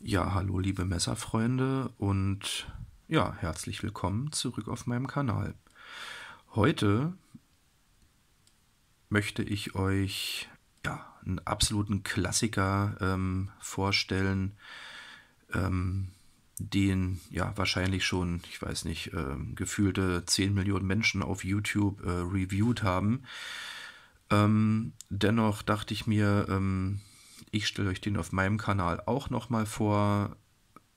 Ja, hallo liebe Messerfreunde und ja, herzlich willkommen zurück auf meinem Kanal. Heute möchte ich euch ja, einen absoluten Klassiker ähm, vorstellen, ähm, den ja wahrscheinlich schon, ich weiß nicht, ähm, gefühlte 10 Millionen Menschen auf YouTube äh, reviewed haben. Ähm, dennoch dachte ich mir, ähm, ich stelle euch den auf meinem Kanal auch nochmal vor,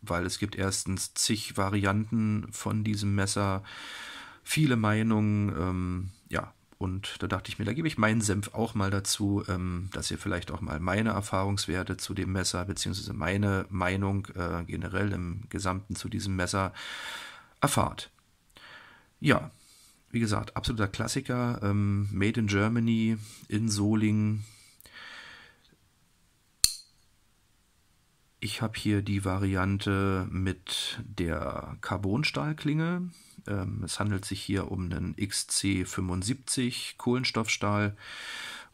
weil es gibt erstens zig Varianten von diesem Messer, viele Meinungen, ähm, ja. Und da dachte ich mir, da gebe ich meinen Senf auch mal dazu, ähm, dass ihr vielleicht auch mal meine Erfahrungswerte zu dem Messer, beziehungsweise meine Meinung äh, generell im Gesamten zu diesem Messer erfahrt. Ja, wie gesagt, absoluter Klassiker. Ähm, made in Germany, in Solingen, Ich habe hier die Variante mit der Carbonstahlklinge. Ähm, es handelt sich hier um einen XC75 Kohlenstoffstahl.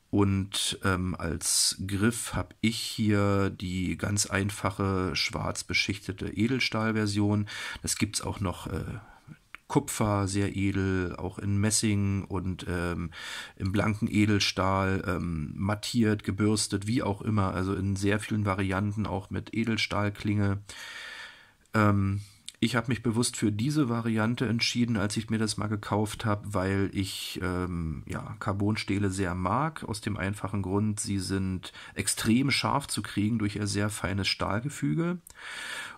Und ähm, als Griff habe ich hier die ganz einfache schwarz beschichtete Edelstahlversion. Das gibt es auch noch äh, Kupfer sehr edel, auch in Messing und ähm, im blanken Edelstahl ähm, mattiert, gebürstet, wie auch immer. Also in sehr vielen Varianten, auch mit Edelstahlklinge. Ähm, ich habe mich bewusst für diese Variante entschieden, als ich mir das mal gekauft habe, weil ich ähm, ja, Carbonstähle sehr mag, aus dem einfachen Grund, sie sind extrem scharf zu kriegen durch ihr sehr feines Stahlgefüge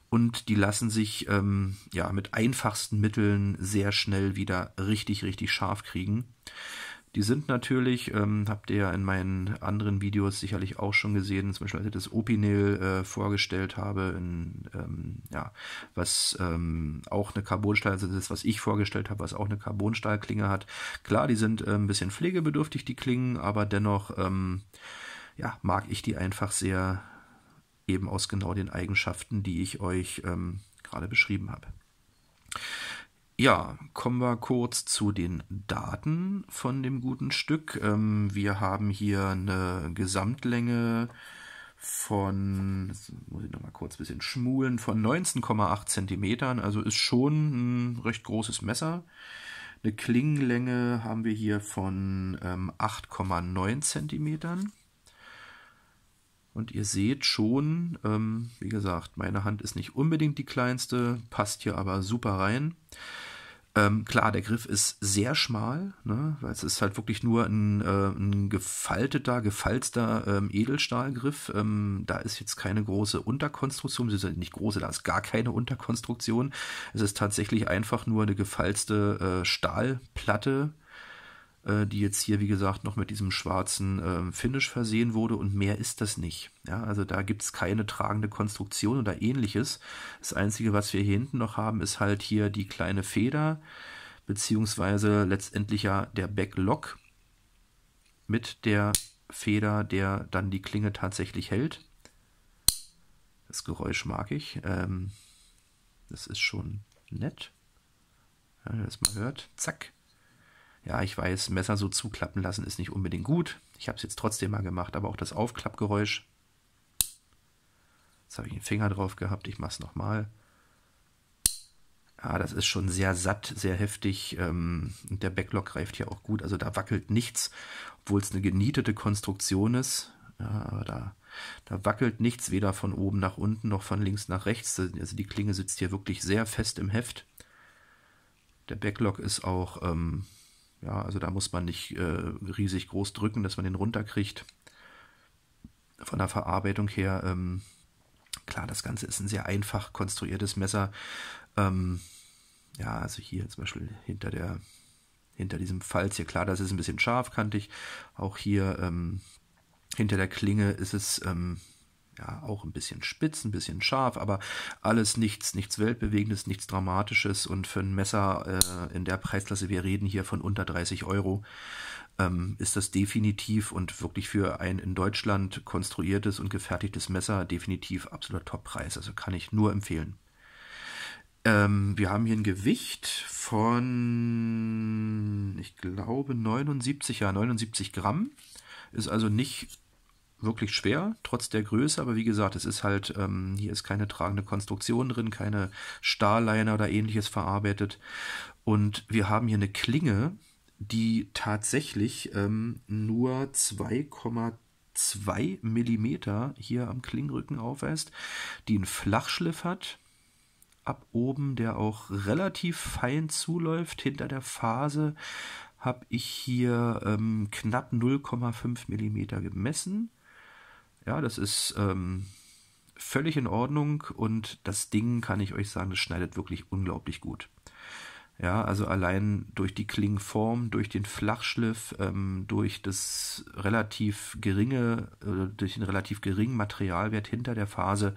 und die lassen sich ähm, ja mit einfachsten Mitteln sehr schnell wieder richtig, richtig scharf kriegen. Die sind natürlich, ähm, habt ihr ja in meinen anderen Videos sicherlich auch schon gesehen, zum Beispiel als ich das Opinel äh, vorgestellt habe, in, ähm, ja, was ähm, auch eine Carbonstahl, also das, was ich vorgestellt habe, was auch eine Carbonstahlklinge hat. Klar, die sind äh, ein bisschen pflegebedürftig, die Klingen, aber dennoch ähm, ja, mag ich die einfach sehr eben aus genau den Eigenschaften, die ich euch ähm, gerade beschrieben habe. Ja, kommen wir kurz zu den Daten von dem guten Stück. Ähm, wir haben hier eine Gesamtlänge von, muss ich nochmal kurz ein bisschen schmulen, von 19,8 cm, also ist schon ein recht großes Messer. Eine Klingenlänge haben wir hier von ähm, 8,9 Zentimetern. Und ihr seht schon, ähm, wie gesagt, meine Hand ist nicht unbedingt die kleinste, passt hier aber super rein. Ähm, klar, der Griff ist sehr schmal, ne? weil es ist halt wirklich nur ein, äh, ein gefalteter, gefalzter ähm, Edelstahlgriff. Ähm, da ist jetzt keine große Unterkonstruktion, sie sind nicht große, da ist gar keine Unterkonstruktion. Es ist tatsächlich einfach nur eine gefalzte äh, Stahlplatte, äh, die jetzt hier, wie gesagt, noch mit diesem schwarzen äh, Finish versehen wurde und mehr ist das nicht. Ja, also da gibt es keine tragende Konstruktion oder ähnliches. Das Einzige, was wir hier hinten noch haben, ist halt hier die kleine Feder, beziehungsweise letztendlich ja der Backlock mit der Feder, der dann die Klinge tatsächlich hält. Das Geräusch mag ich. Ähm, das ist schon nett. wenn ihr das mal hört. Zack. Ja, ich weiß, Messer so zuklappen lassen ist nicht unbedingt gut. Ich habe es jetzt trotzdem mal gemacht, aber auch das Aufklappgeräusch. Jetzt habe ich einen Finger drauf gehabt, ich mache es nochmal. Ja, das ist schon sehr satt, sehr heftig. Ähm, der Backlog greift hier auch gut. Also da wackelt nichts, obwohl es eine genietete Konstruktion ist. Ja, aber da, da wackelt nichts, weder von oben nach unten noch von links nach rechts. Also die Klinge sitzt hier wirklich sehr fest im Heft. Der Backlog ist auch ähm, ja, also da muss man nicht äh, riesig groß drücken, dass man den runterkriegt. Von der Verarbeitung her, ähm, klar, das Ganze ist ein sehr einfach konstruiertes Messer. Ähm, ja, also hier zum Beispiel hinter der hinter diesem Falz hier, klar, das ist ein bisschen scharfkantig. Auch hier ähm, hinter der Klinge ist es ähm, ja, auch ein bisschen spitz, ein bisschen scharf, aber alles nichts, nichts Weltbewegendes, nichts Dramatisches und für ein Messer äh, in der Preisklasse, wir reden hier von unter 30 Euro, ähm, ist das definitiv und wirklich für ein in Deutschland konstruiertes und gefertigtes Messer definitiv absoluter Toppreis. Also kann ich nur empfehlen. Ähm, wir haben hier ein Gewicht von, ich glaube, 79, ja, 79 Gramm. Ist also nicht wirklich schwer, trotz der Größe. Aber wie gesagt, es ist halt, ähm, hier ist keine tragende Konstruktion drin, keine Stahlliner oder ähnliches verarbeitet. Und wir haben hier eine Klinge, die tatsächlich ähm, nur 2,2 Millimeter hier am Klingrücken aufweist, die einen Flachschliff hat ab oben, der auch relativ fein zuläuft. Hinter der Phase habe ich hier ähm, knapp 0,5 Millimeter gemessen. Ja, das ist ähm, völlig in Ordnung und das Ding, kann ich euch sagen, das schneidet wirklich unglaublich gut. Ja, also allein durch die Klingform, durch den Flachschliff, ähm, durch das relativ geringe, äh, durch den relativ geringen Materialwert hinter der Phase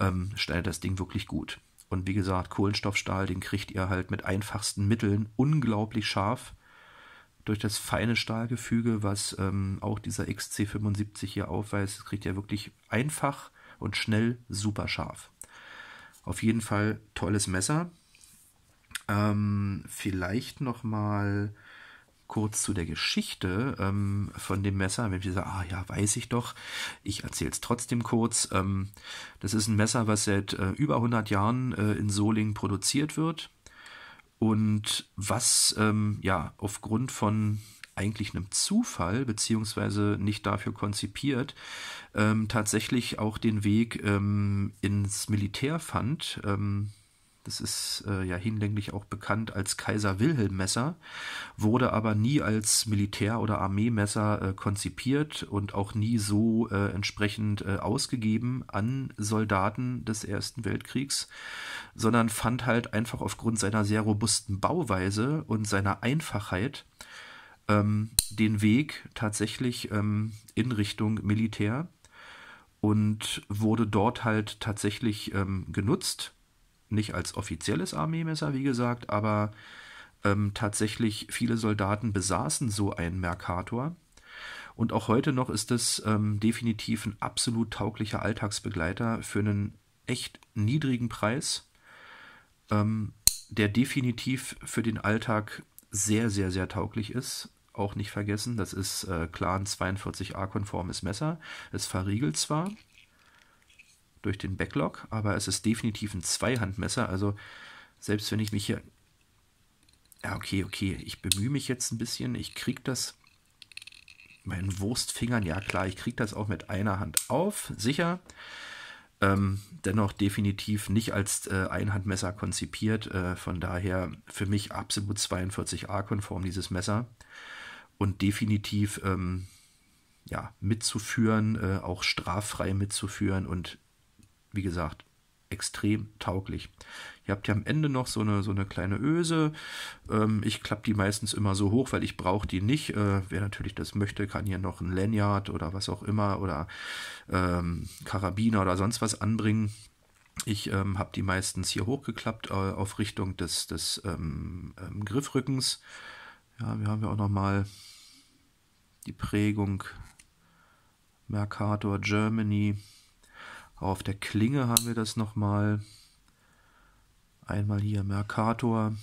ähm, schneidet das Ding wirklich gut. Und wie gesagt, Kohlenstoffstahl, den kriegt ihr halt mit einfachsten Mitteln unglaublich scharf durch das feine Stahlgefüge, was ähm, auch dieser XC75 hier aufweist. kriegt er wirklich einfach und schnell super scharf. Auf jeden Fall tolles Messer. Ähm, vielleicht noch mal kurz zu der Geschichte ähm, von dem Messer. Wenn ich sage, ah ja, weiß ich doch, ich erzähle es trotzdem kurz. Ähm, das ist ein Messer, was seit äh, über 100 Jahren äh, in Solingen produziert wird und was ähm, ja aufgrund von eigentlich einem Zufall, beziehungsweise nicht dafür konzipiert, ähm, tatsächlich auch den Weg ähm, ins Militär fand. Ähm, das ist äh, ja hinlänglich auch bekannt als Kaiser Wilhelm Messer, wurde aber nie als Militär- oder Armeemesser äh, konzipiert und auch nie so äh, entsprechend äh, ausgegeben an Soldaten des Ersten Weltkriegs, sondern fand halt einfach aufgrund seiner sehr robusten Bauweise und seiner Einfachheit ähm, den Weg tatsächlich ähm, in Richtung Militär und wurde dort halt tatsächlich ähm, genutzt nicht als offizielles Armeemesser, wie gesagt, aber ähm, tatsächlich viele Soldaten besaßen so einen Mercator. Und auch heute noch ist es ähm, definitiv ein absolut tauglicher Alltagsbegleiter für einen echt niedrigen Preis, ähm, der definitiv für den Alltag sehr, sehr, sehr tauglich ist. Auch nicht vergessen, das ist äh, klar ein 42a-konformes Messer. Es verriegelt zwar, durch den Backlog, aber es ist definitiv ein Zweihandmesser. Also selbst wenn ich mich hier... Ja, okay, okay, ich bemühe mich jetzt ein bisschen, ich kriege das meinen Wurstfingern, ja klar, ich kriege das auch mit einer Hand auf, sicher. Ähm, dennoch definitiv nicht als äh, Einhandmesser konzipiert. Äh, von daher für mich absolut 42a-konform dieses Messer und definitiv ähm, ja, mitzuführen, äh, auch straffrei mitzuführen und wie gesagt, extrem tauglich. Ihr habt ja am Ende noch so eine, so eine kleine Öse. Ähm, ich klappe die meistens immer so hoch, weil ich brauche die nicht. Äh, wer natürlich das möchte, kann hier noch ein Lanyard oder was auch immer oder ähm, Karabiner oder sonst was anbringen. Ich ähm, habe die meistens hier hochgeklappt äh, auf Richtung des, des ähm, ähm, Griffrückens. Ja, wir haben ja auch nochmal die Prägung Mercator Germany Oh, auf der Klinge haben wir das nochmal. Einmal hier Mercator.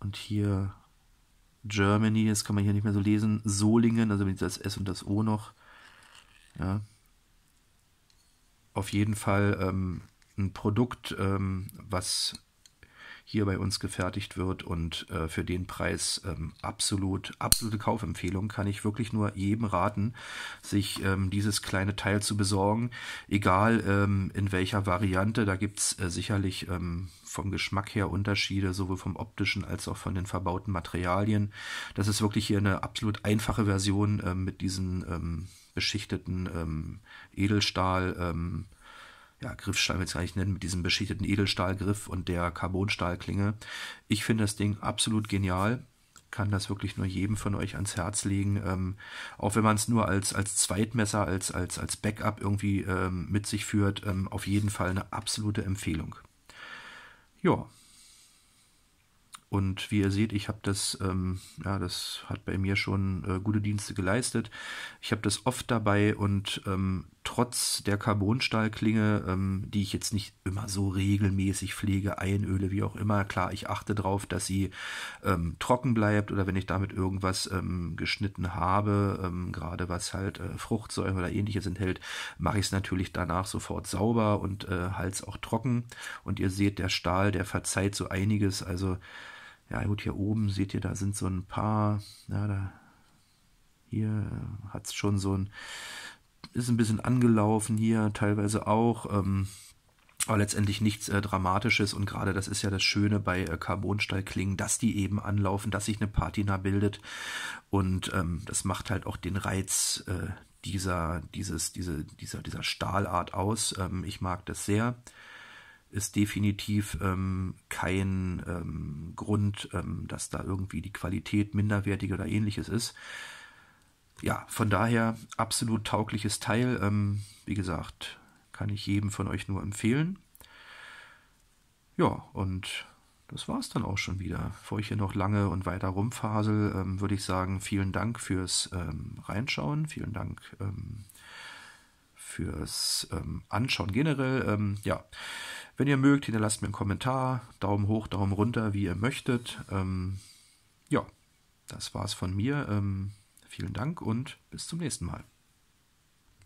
Und hier Germany, das kann man hier nicht mehr so lesen. Solingen, also das S und das O noch. Ja. Auf jeden Fall ähm, ein Produkt, ähm, was hier bei uns gefertigt wird und äh, für den Preis ähm, absolut, absolute Kaufempfehlung. Kann ich wirklich nur jedem raten, sich ähm, dieses kleine Teil zu besorgen, egal ähm, in welcher Variante. Da gibt's äh, sicherlich ähm, vom Geschmack her Unterschiede, sowohl vom optischen als auch von den verbauten Materialien. Das ist wirklich hier eine absolut einfache Version ähm, mit diesen ähm, beschichteten Edelstahl ja, Griffstahl nennen, mit diesem beschichteten Edelstahlgriff und der Carbonstahlklinge. Ich finde das Ding absolut genial kann das wirklich nur jedem von euch ans Herz legen. Ähm, auch wenn man es nur als, als Zweitmesser, als, als, als Backup irgendwie ähm, mit sich führt, ähm, auf jeden Fall eine absolute Empfehlung. Ja. Und wie ihr seht, ich habe das, ähm, ja, das hat bei mir schon äh, gute Dienste geleistet. Ich habe das oft dabei und ähm, trotz der Carbonstahlklinge, ähm, die ich jetzt nicht immer so regelmäßig pflege, Einöle, wie auch immer. Klar, ich achte darauf, dass sie ähm, trocken bleibt oder wenn ich damit irgendwas ähm, geschnitten habe, ähm, gerade was halt äh, Fruchtsäure oder ähnliches enthält, mache ich es natürlich danach sofort sauber und äh, es auch trocken. Und ihr seht, der Stahl, der verzeiht so einiges. Also, ja gut, hier oben seht ihr, da sind so ein paar, ja, da hier äh, hat es schon so ein ist ein bisschen angelaufen hier, teilweise auch. Ähm, aber letztendlich nichts äh, Dramatisches und gerade das ist ja das Schöne bei äh, Carbonstahlklingen, dass die eben anlaufen, dass sich eine Patina bildet und ähm, das macht halt auch den Reiz äh, dieser, dieses, diese, dieser, dieser Stahlart aus. Ähm, ich mag das sehr. Ist definitiv ähm, kein ähm, Grund, ähm, dass da irgendwie die Qualität minderwertig oder ähnliches ist ja, von daher absolut taugliches Teil. Ähm, wie gesagt, kann ich jedem von euch nur empfehlen. Ja, und das war es dann auch schon wieder. Bevor ich hier noch lange und weiter rumfasel, ähm, würde ich sagen, vielen Dank fürs ähm, Reinschauen, vielen Dank ähm, fürs ähm, Anschauen generell. Ähm, ja, wenn ihr mögt, hinterlasst mir einen Kommentar, Daumen hoch, Daumen runter, wie ihr möchtet. ja, das war's von mir. Vielen Dank und bis zum nächsten Mal.